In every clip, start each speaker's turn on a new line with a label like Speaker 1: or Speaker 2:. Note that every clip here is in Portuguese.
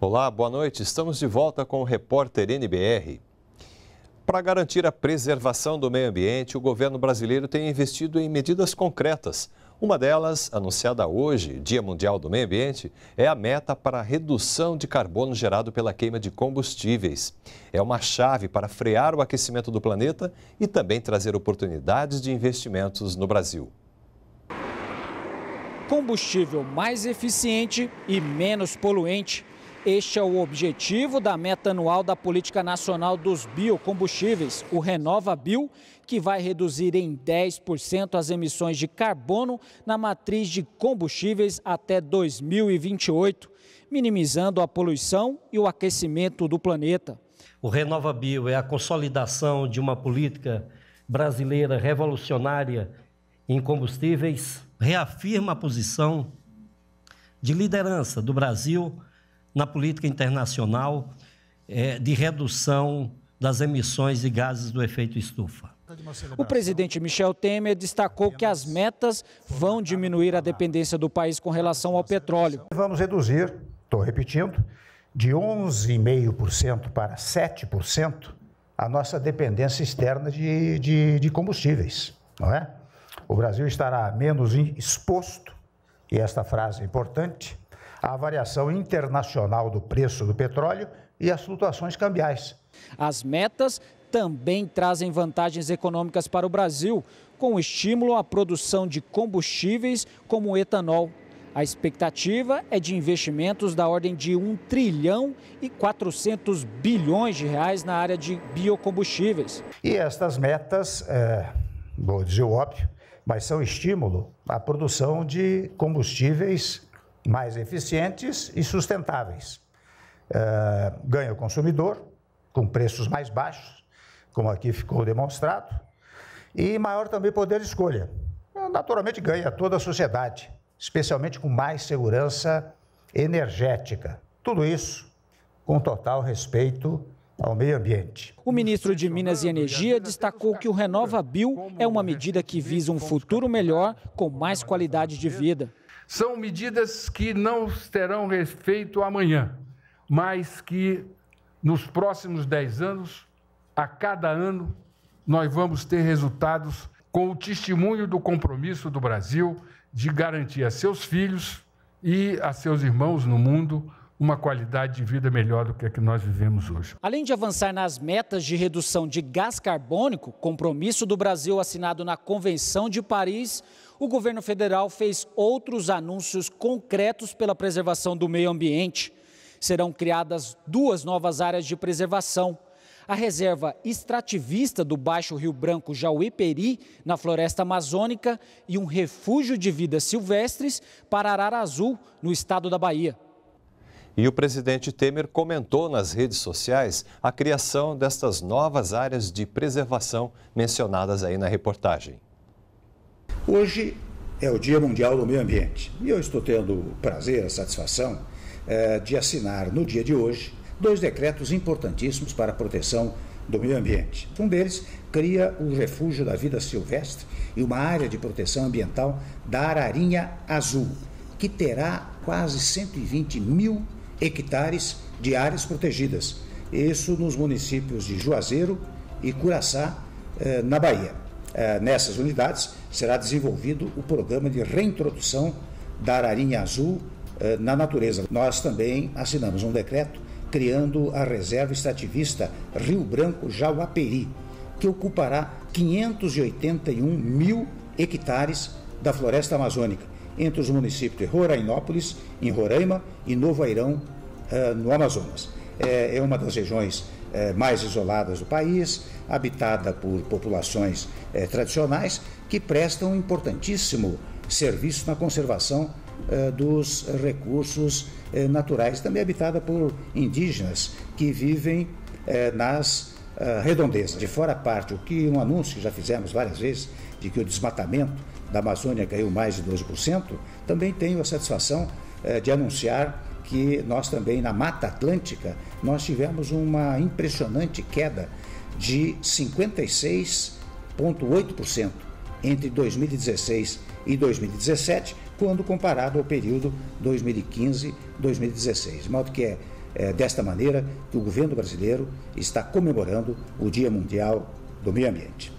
Speaker 1: Olá, boa noite. Estamos de volta com o repórter NBR. Para garantir a preservação do meio ambiente, o governo brasileiro tem investido em medidas concretas uma delas, anunciada hoje, Dia Mundial do Meio Ambiente, é a meta para a redução de carbono gerado pela queima de combustíveis. É uma chave para frear o aquecimento do planeta e também trazer oportunidades de investimentos no Brasil.
Speaker 2: Combustível mais eficiente e menos poluente este é o objetivo da meta anual da Política Nacional dos Biocombustíveis, o Renova Bio, que vai reduzir em 10% as emissões de carbono na matriz de combustíveis até 2028, minimizando a poluição e o aquecimento do planeta. O Renova Bio é a consolidação de uma política brasileira revolucionária em combustíveis, reafirma a posição de liderança do Brasil na política internacional é, de redução das emissões de gases do efeito estufa. O presidente Michel Temer destacou que as metas vão diminuir a dependência do país com relação ao
Speaker 3: petróleo. Vamos reduzir, estou repetindo, de 11,5% para 7% a nossa dependência externa de, de, de combustíveis, não é? O Brasil estará menos exposto, e esta frase é importante, a variação internacional do preço do petróleo e as flutuações cambiais. As metas também trazem vantagens econômicas para o Brasil,
Speaker 2: com estímulo à produção de combustíveis como o etanol. A expectativa é de investimentos da ordem de 1 trilhão e 400 bilhões de reais na área de biocombustíveis.
Speaker 3: E estas metas, é, vou dizer o óbvio, mas são estímulo à produção de combustíveis mais eficientes e sustentáveis. Eh, ganha o consumidor, com preços mais baixos, como aqui ficou demonstrado, e maior também poder de escolha. Então, naturalmente ganha toda a sociedade, especialmente com mais segurança energética. Tudo isso com total respeito ao meio ambiente.
Speaker 2: O ministro de Minas e Energia destacou que o Renova Bio é uma medida que visa um futuro melhor com mais qualidade de vida. São medidas que não terão efeito amanhã, mas que nos próximos dez anos, a cada ano, nós vamos ter resultados com o testemunho do compromisso do Brasil de garantir a seus filhos e a seus irmãos no mundo uma qualidade de vida melhor do que a que nós vivemos hoje. Além de avançar nas metas de redução de gás carbônico, compromisso do Brasil assinado na Convenção de Paris, o governo federal fez outros anúncios concretos pela preservação do meio ambiente. Serão criadas duas novas áreas de preservação. A reserva extrativista do Baixo Rio Branco Jauiperi, na floresta amazônica, e um refúgio de vidas silvestres para Arara Azul, no estado da Bahia.
Speaker 1: E o presidente Temer comentou nas redes sociais a criação destas novas áreas de preservação mencionadas aí na reportagem.
Speaker 3: Hoje é o Dia Mundial do Meio Ambiente e eu estou tendo o prazer, a satisfação eh, de assinar no dia de hoje dois decretos importantíssimos para a proteção do meio ambiente. Um deles cria o Refúgio da Vida Silvestre e uma área de proteção ambiental da Ararinha Azul, que terá quase 120 mil hectares de áreas protegidas. Isso nos municípios de Juazeiro e Curaçá, eh, na Bahia. É, nessas unidades, será desenvolvido o programa de reintrodução da ararinha azul é, na natureza. Nós também assinamos um decreto criando a reserva extrativista Rio Branco Jauaperi, que ocupará 581 mil hectares da floresta amazônica, entre os municípios de Rorainópolis, em Roraima, e Novo Airão, é, no Amazonas. é uma das regiões é, mais isoladas do país, habitada por populações é, tradicionais que prestam um importantíssimo serviço na conservação é, dos recursos naturais, também habitada por indígenas que vivem nas redondezas. De fora a parte, o que um anúncio que já fizemos várias vezes de que o desmatamento da Amazônia caiu mais de 12%, também tenho a satisfação de anunciar que nós também, na Mata Atlântica, nós tivemos uma impressionante queda de 56,8% entre 2016 e 2017, quando comparado ao período 2015-2016. De modo que é, é desta maneira que o governo brasileiro está comemorando o Dia Mundial do Meio Ambiente.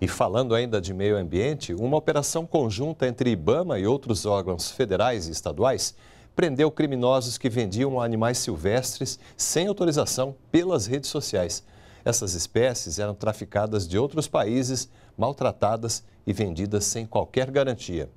Speaker 1: E falando ainda de meio ambiente, uma operação conjunta entre IBAMA e outros órgãos federais e estaduais prendeu criminosos que vendiam animais silvestres sem autorização pelas redes sociais. Essas espécies eram traficadas de outros países, maltratadas e vendidas sem qualquer garantia.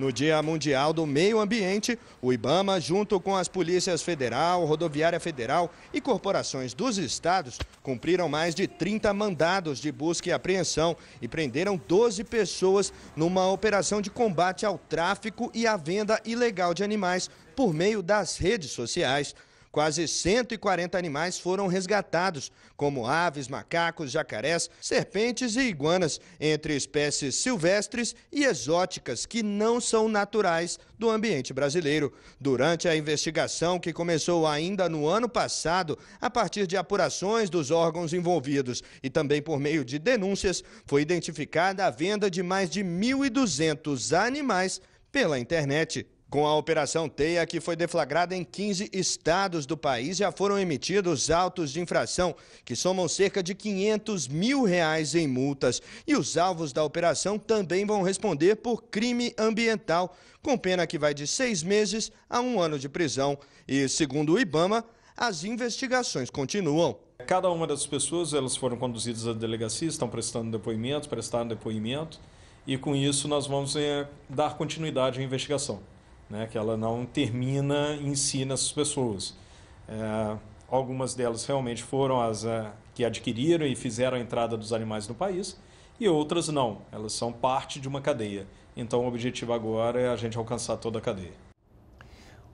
Speaker 1: No Dia
Speaker 4: Mundial do Meio Ambiente, o IBAMA, junto com as polícias federal, rodoviária federal e corporações dos estados, cumpriram mais de 30 mandados de busca e apreensão e prenderam 12 pessoas numa operação de combate ao tráfico e à venda ilegal de animais por meio das redes sociais. Quase 140 animais foram resgatados, como aves, macacos, jacarés, serpentes e iguanas, entre espécies silvestres e exóticas que não são naturais do ambiente brasileiro. Durante a investigação, que começou ainda no ano passado, a partir de apurações dos órgãos envolvidos e também por meio de denúncias, foi identificada a venda de mais de 1.200 animais pela internet. Com a Operação Teia, que foi deflagrada em 15 estados do país, já foram emitidos autos de infração, que somam cerca de 500 mil reais em multas. E os alvos da operação também vão responder por crime ambiental, com pena que vai de seis meses a um ano de prisão. E, segundo o Ibama, as investigações continuam. Cada uma dessas pessoas, elas foram conduzidas à delegacia, estão prestando depoimento, prestaram depoimento, e com isso nós vamos eh, dar continuidade à investigação né, que ela não termina em si nessas pessoas. É, algumas delas realmente foram as a, é, que adquiriram e fizeram a entrada dos animais no país, e outras não, elas são parte de uma cadeia. Então, o objetivo agora é a gente
Speaker 1: alcançar toda a cadeia.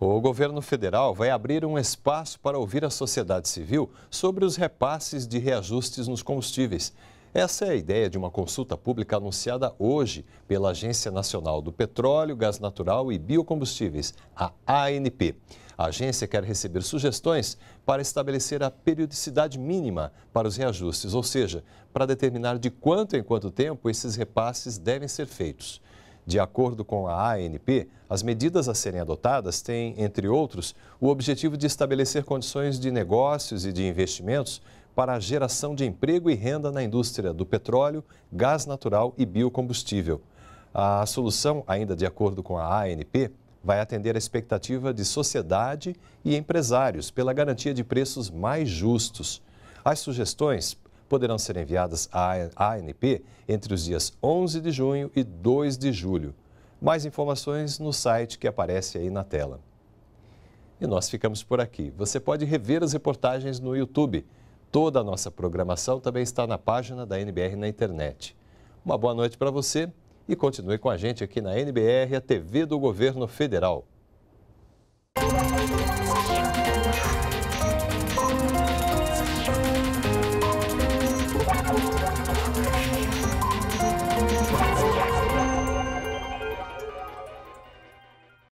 Speaker 1: O governo federal vai abrir um espaço para ouvir a sociedade civil sobre os repasses de reajustes nos combustíveis. Essa é a ideia de uma consulta pública anunciada hoje pela Agência Nacional do Petróleo, Gás Natural e Biocombustíveis, a ANP. A agência quer receber sugestões para estabelecer a periodicidade mínima para os reajustes, ou seja, para determinar de quanto em quanto tempo esses repasses devem ser feitos. De acordo com a ANP, as medidas a serem adotadas têm, entre outros, o objetivo de estabelecer condições de negócios e de investimentos para a geração de emprego e renda na indústria do petróleo, gás natural e biocombustível. A solução, ainda de acordo com a ANP, vai atender a expectativa de sociedade e empresários pela garantia de preços mais justos. As sugestões poderão ser enviadas à ANP entre os dias 11 de junho e 2 de julho. Mais informações no site que aparece aí na tela. E nós ficamos por aqui. Você pode rever as reportagens no YouTube. Toda a nossa programação também está na página da NBR na internet. Uma boa noite para você e continue com a gente aqui na NBR, a TV do Governo Federal.